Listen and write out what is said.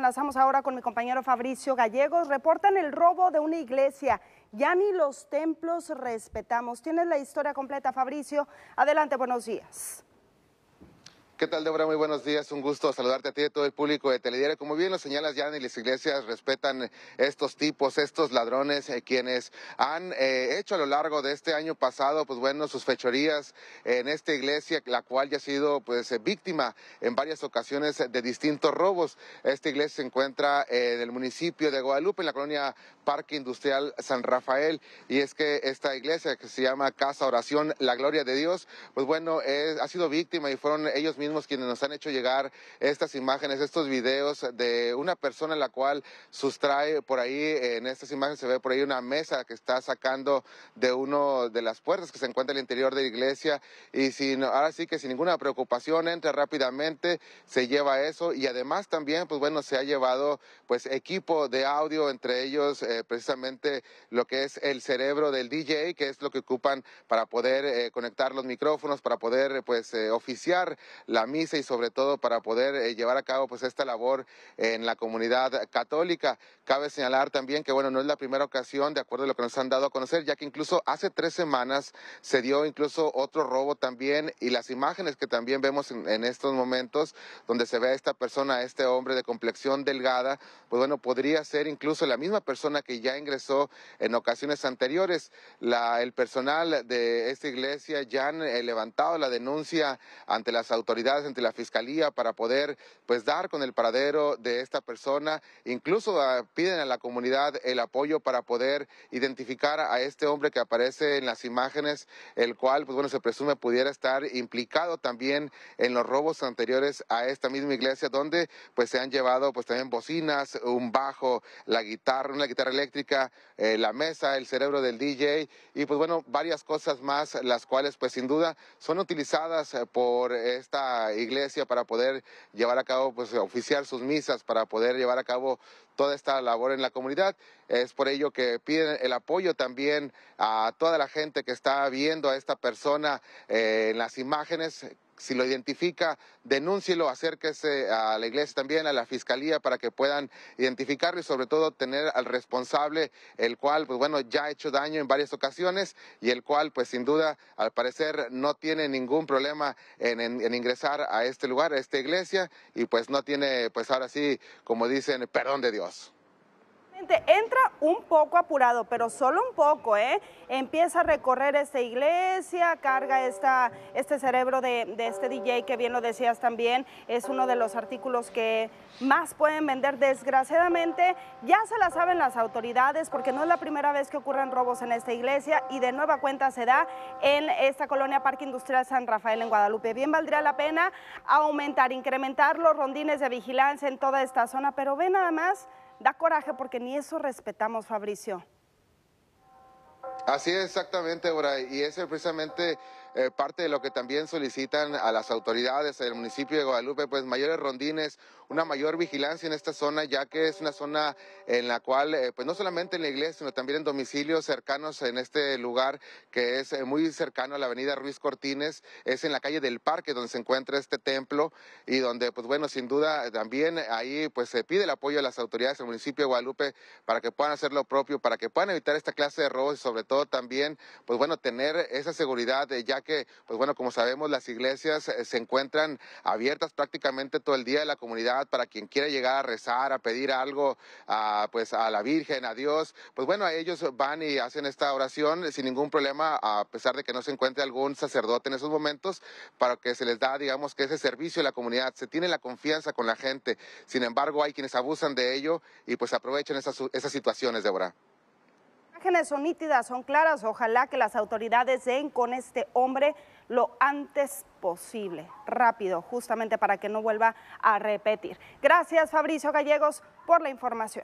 enlazamos ahora con mi compañero Fabricio Gallegos. Reportan el robo de una iglesia. Ya ni los templos respetamos. Tienes la historia completa, Fabricio. Adelante, buenos días. ¿Qué tal, Débora? Muy buenos días. Un gusto saludarte a ti y a todo el público de Telediario. Como bien lo señalas, ya y las iglesias respetan estos tipos, estos ladrones, eh, quienes han eh, hecho a lo largo de este año pasado, pues bueno, sus fechorías en esta iglesia, la cual ya ha sido pues eh, víctima en varias ocasiones de distintos robos. Esta iglesia se encuentra en el municipio de Guadalupe, en la colonia Parque Industrial San Rafael. Y es que esta iglesia que se llama Casa Oración, la Gloria de Dios, pues bueno, ha sido víctima y fueron ellos mismos quienes nos han hecho llegar estas imágenes, estos videos de una persona en la cual sustrae por ahí, en estas imágenes se ve por ahí una mesa que está sacando de uno de las puertas que se encuentra en el interior de la iglesia y ahora sí que sin ninguna preocupación entra rápidamente, se lleva eso y además también, pues bueno, se ha llevado pues equipo de audio, entre ellos eh, eh, precisamente lo que es el cerebro del DJ, que es lo que ocupan para poder eh, conectar los micrófonos, para poder pues, eh, oficiar la misa y sobre todo para poder llevar a cabo pues esta labor en la comunidad católica. Cabe señalar también que, bueno, no es la primera ocasión, de acuerdo a lo que nos han dado a conocer, ya que incluso hace tres semanas se dio incluso otro robo también y las imágenes que también vemos en, estos momentos, donde se ve a esta persona, a este hombre de complexión delgada, pues bueno, podría ser incluso la misma persona que ya ingresó en ocasiones anteriores. el personal de esta iglesia ya han eh, levantado la denuncia ante las autoridades, ante la fiscalía, para poder pues dar con el paradero de esta persona, incluso a piden a la comunidad el apoyo para poder identificar a este hombre que aparece en las imágenes, el cual, pues bueno, se presume pudiera estar implicado también en los robos anteriores a esta misma iglesia, donde pues se han llevado pues también bocinas, un bajo, la guitarra, una guitarra eléctrica, eh, la mesa, el cerebro del DJ y pues bueno, varias cosas más, las cuales pues sin duda son utilizadas eh, por esta iglesia para poder llevar a cabo, pues oficiar sus misas, para poder llevar a cabo toda esta labor en la comunidad. Es por ello que piden el apoyo también a toda la gente que está viendo a esta persona eh, en las imágenes si lo identifica, denúncielo, acérquese a la iglesia también, a la fiscalía, para que puedan identificarlo y sobre todo tener al responsable, el cual, pues bueno, ya ha hecho daño en varias ocasiones y el cual, pues sin duda, al parecer no tiene ningún problema en ingresar a este lugar, a esta iglesia, y pues no tiene, pues ahora sí, como dicen, perdón de Dios entra un poco apurado, pero solo un poco, ¿eh? Empieza a recorrer esta iglesia, carga este cerebro de, de, este DJ que bien lo decías también, es uno de los artículos que más pueden vender. Desgraciadamente ya se la saben las autoridades porque no es la primera vez que ocurren robos en esta iglesia y de nueva cuenta se da en esta colonia Parque Industrial San Rafael en Guadalupe. Bien valdría la pena aumentar, incrementar los rondines de vigilancia en toda esta zona, pero ve nada más Da coraje porque ni eso respetamos, Fabricio. Así es exactamente, Bray, y es precisamente eh, parte de lo que también solicitan a las autoridades del municipio de Guadalupe, pues mayores rondines, una mayor vigilancia en esta zona, ya que es una zona en la cual, eh, pues no solamente en la iglesia, sino también en domicilios cercanos en este lugar que es eh, muy cercano a la avenida Ruiz Cortines, es en la calle del Parque donde se encuentra este templo y donde, pues bueno, sin duda también ahí pues se pide el apoyo a las autoridades del municipio de Guadalupe para que puedan hacer lo propio, para que puedan evitar esta clase de robos y sobre todo también, pues bueno, tener esa seguridad de ya que, pues bueno, como sabemos, las iglesias eh, se encuentran abiertas prácticamente todo el día de la comunidad para quien quiera llegar a rezar, a pedir algo, a, pues a la Virgen, a Dios, pues bueno, ellos van y hacen esta oración sin ningún problema, a pesar de que no se encuentre algún sacerdote en esos momentos, para que se les da, digamos, que ese servicio a la comunidad, se tiene la confianza con la gente, sin embargo, hay quienes abusan de ello y pues aprovechan esas, situaciones de oración imágenes son nítidas, son claras. Ojalá que las autoridades den con este hombre lo antes posible, rápido, justamente para que no vuelva a repetir. Gracias, Fabricio Gallegos, por la información.